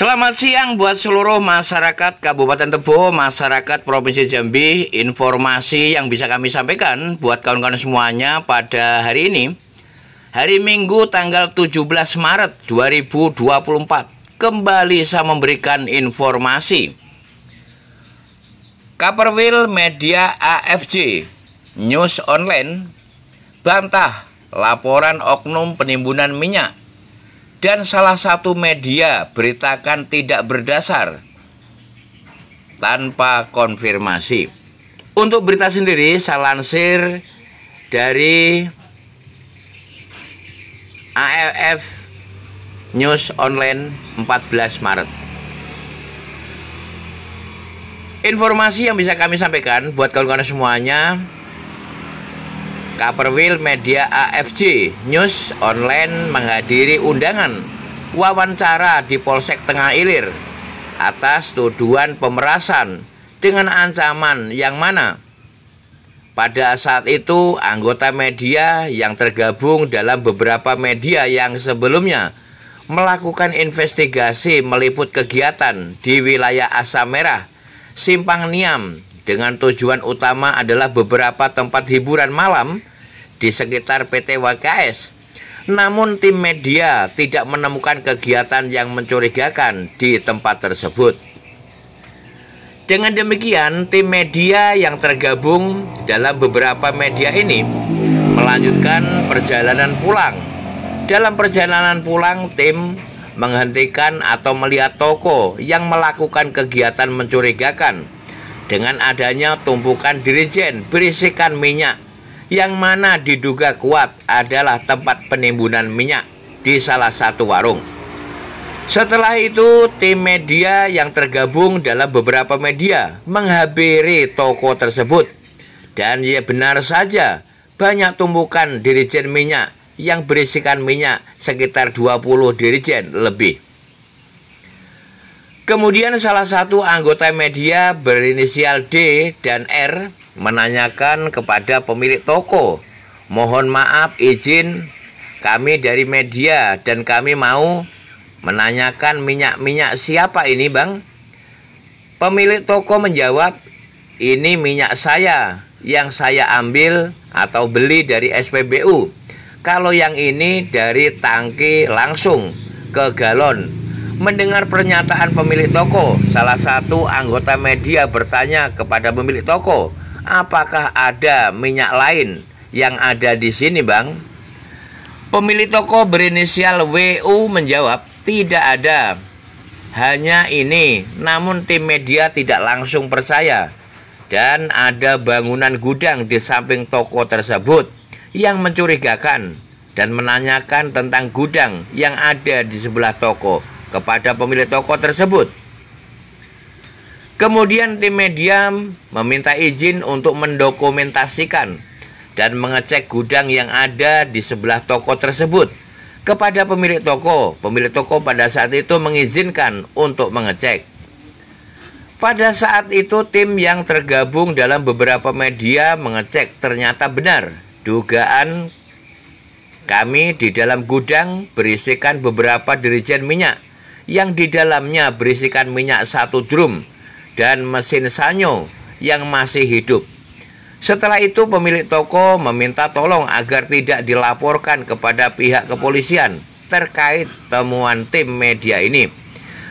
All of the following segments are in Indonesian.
Selamat siang buat seluruh masyarakat Kabupaten Tebo, masyarakat Provinsi Jambi. Informasi yang bisa kami sampaikan buat kawan-kawan semuanya pada hari ini. Hari Minggu tanggal 17 Maret 2024 kembali saya memberikan informasi. Kaperwil Media AFJ News Online bantah laporan oknum penimbunan minyak dan salah satu media beritakan tidak berdasar tanpa konfirmasi. Untuk berita sendiri saya lansir dari AFF News Online 14 Maret. Informasi yang bisa kami sampaikan buat kawan-kawan semuanya Kaperwil Media AFC News Online menghadiri undangan wawancara di Polsek Tengah Ilir atas tuduhan pemerasan dengan ancaman yang mana pada saat itu anggota media yang tergabung dalam beberapa media yang sebelumnya melakukan investigasi meliput kegiatan di wilayah Asam Merah, Simpang Niam dengan tujuan utama adalah beberapa tempat hiburan malam di sekitar PT WKS. Namun tim media tidak menemukan kegiatan yang mencurigakan di tempat tersebut. Dengan demikian, tim media yang tergabung dalam beberapa media ini melanjutkan perjalanan pulang. Dalam perjalanan pulang, tim menghentikan atau melihat toko yang melakukan kegiatan mencurigakan dengan adanya tumpukan dirijen berisikan minyak yang mana diduga kuat adalah tempat penimbunan minyak di salah satu warung. Setelah itu, tim media yang tergabung dalam beberapa media menghampiri toko tersebut. Dan ya benar saja, banyak tumpukan dirijen minyak yang berisikan minyak sekitar 20 dirijen lebih. Kemudian salah satu anggota media berinisial D dan R menanyakan kepada pemilik toko, "Mohon maaf, izin kami dari media dan kami mau menanyakan minyak-minyak siapa ini, Bang?" Pemilik toko menjawab, "Ini minyak saya yang saya ambil atau beli dari SPBU. Kalau yang ini dari tangki langsung ke galon." Mendengar pernyataan pemilik toko, salah satu anggota media bertanya kepada pemilik toko, Apakah ada minyak lain yang ada di sini, Bang? Pemilik toko berinisial WU menjawab, "Tidak ada. Hanya ini." Namun tim media tidak langsung percaya dan ada bangunan gudang di samping toko tersebut yang mencurigakan dan menanyakan tentang gudang yang ada di sebelah toko kepada pemilik toko tersebut. Kemudian tim media meminta izin untuk mendokumentasikan dan mengecek gudang yang ada di sebelah toko tersebut. Kepada pemilik toko, pemilik toko pada saat itu mengizinkan untuk mengecek. Pada saat itu tim yang tergabung dalam beberapa media mengecek ternyata benar dugaan kami di dalam gudang berisikan beberapa dirijen minyak yang di dalamnya berisikan minyak satu drum dan mesin Sanyo yang masih hidup. Setelah itu pemilik toko meminta tolong agar tidak dilaporkan kepada pihak kepolisian terkait temuan tim media ini.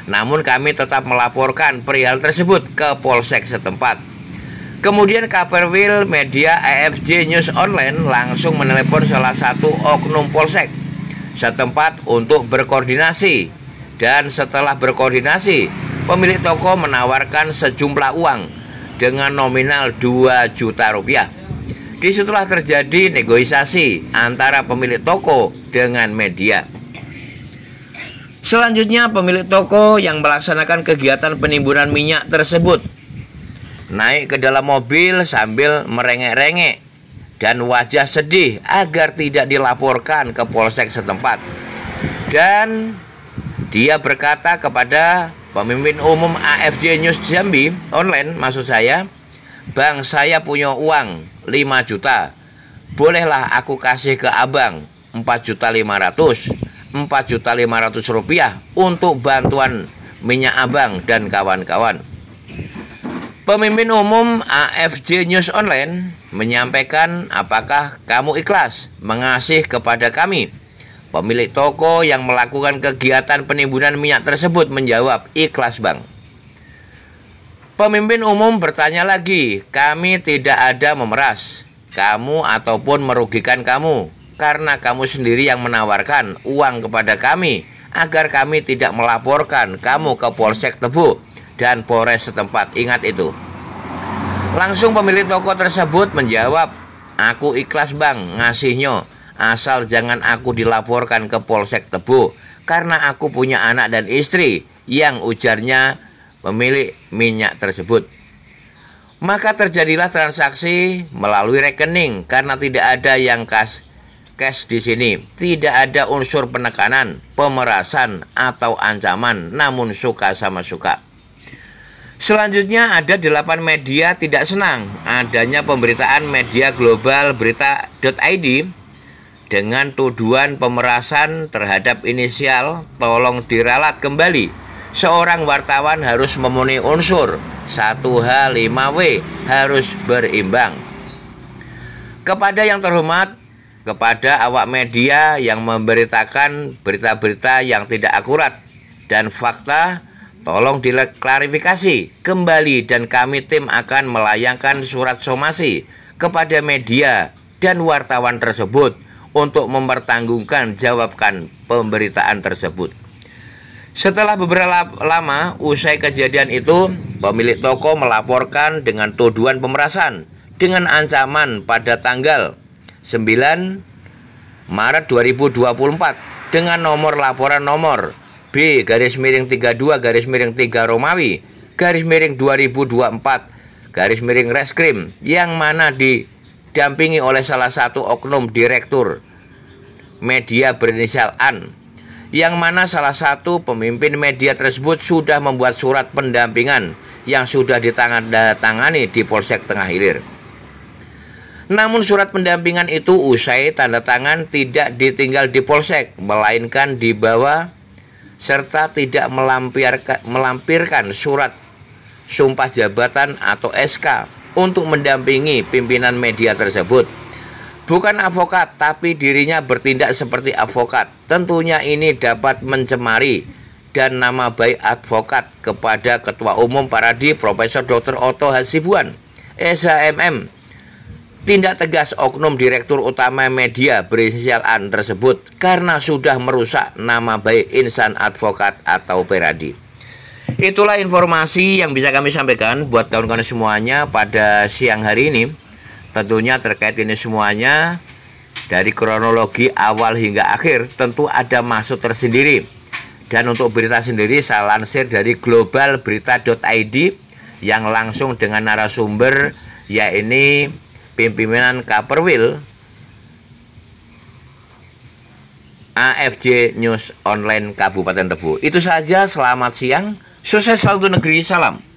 Namun kami tetap melaporkan perihal tersebut ke polsek setempat. Kemudian Kaperwil Media AFJ News Online langsung menelepon salah satu oknum polsek setempat untuk berkoordinasi. Dan setelah berkoordinasi, Pemilik toko menawarkan sejumlah uang dengan nominal 2 juta rupiah. Disitulah terjadi negosiasi antara pemilik toko dengan media. Selanjutnya pemilik toko yang melaksanakan kegiatan penimbunan minyak tersebut naik ke dalam mobil sambil merengek-rengek dan wajah sedih agar tidak dilaporkan ke polsek setempat. Dan dia berkata kepada pemimpin umum AFJ News Jambi online maksud saya, "Bang, saya punya uang 5 juta. Bolehlah aku kasih ke Abang 4 juta 500, 4 juta 500 rupiah untuk bantuan minyak Abang dan kawan-kawan." Pemimpin umum AFJ News Online menyampaikan apakah kamu ikhlas mengasih kepada kami Pemilik toko yang melakukan kegiatan penimbunan minyak tersebut menjawab, "Ikhlas, Bang." Pemimpin umum bertanya lagi, "Kami tidak ada memeras kamu ataupun merugikan kamu karena kamu sendiri yang menawarkan uang kepada kami agar kami tidak melaporkan kamu ke Polsek Tebu dan Polres setempat." Ingat itu. Langsung pemilik toko tersebut menjawab, "Aku ikhlas, Bang, ngasihnya." Asal jangan aku dilaporkan ke Polsek Tebu karena aku punya anak dan istri yang ujarnya pemilik minyak tersebut. Maka terjadilah transaksi melalui rekening karena tidak ada yang kas cash di sini. Tidak ada unsur penekanan, pemerasan atau ancaman, namun suka sama suka. Selanjutnya ada delapan media tidak senang adanya pemberitaan media global berita.id dengan tuduhan pemerasan terhadap inisial tolong diralat kembali. Seorang wartawan harus memenuhi unsur 1H5W harus berimbang. Kepada yang terhormat, kepada awak media yang memberitakan berita-berita yang tidak akurat dan fakta, tolong diklarifikasi kembali dan kami tim akan melayangkan surat somasi kepada media dan wartawan tersebut untuk mempertanggungkan jawabkan pemberitaan tersebut. Setelah beberapa lama usai kejadian itu, pemilik toko melaporkan dengan tuduhan pemerasan dengan ancaman pada tanggal 9 Maret 2024 dengan nomor laporan nomor B garis miring 32 garis miring 3 Romawi garis miring 2024 garis miring reskrim yang mana didampingi oleh salah satu oknum direktur media berinisial AN yang mana salah satu pemimpin media tersebut sudah membuat surat pendampingan yang sudah ditandatangani di Polsek Tengah Hilir. Namun surat pendampingan itu usai tanda tangan tidak ditinggal di Polsek, melainkan dibawa serta tidak melampirkan surat sumpah jabatan atau SK untuk mendampingi pimpinan media tersebut bukan avokat, tapi dirinya bertindak seperti avokat. Tentunya ini dapat mencemari dan nama baik advokat kepada Ketua Umum Paradi Profesor Dr. Otto Hasibuan, SHMM. Tindak tegas oknum Direktur Utama Media berinisial AN tersebut karena sudah merusak nama baik insan advokat atau Peradi. Itulah informasi yang bisa kami sampaikan buat kawan-kawan semuanya pada siang hari ini. Tentunya terkait ini semuanya dari kronologi awal hingga akhir tentu ada masuk tersendiri. Dan untuk berita sendiri saya lansir dari globalberita.id yang langsung dengan narasumber yaitu pimpinan Kaperwil AFJ News Online Kabupaten Tebu. Itu saja, selamat siang. Sukses selalu negeri, salam.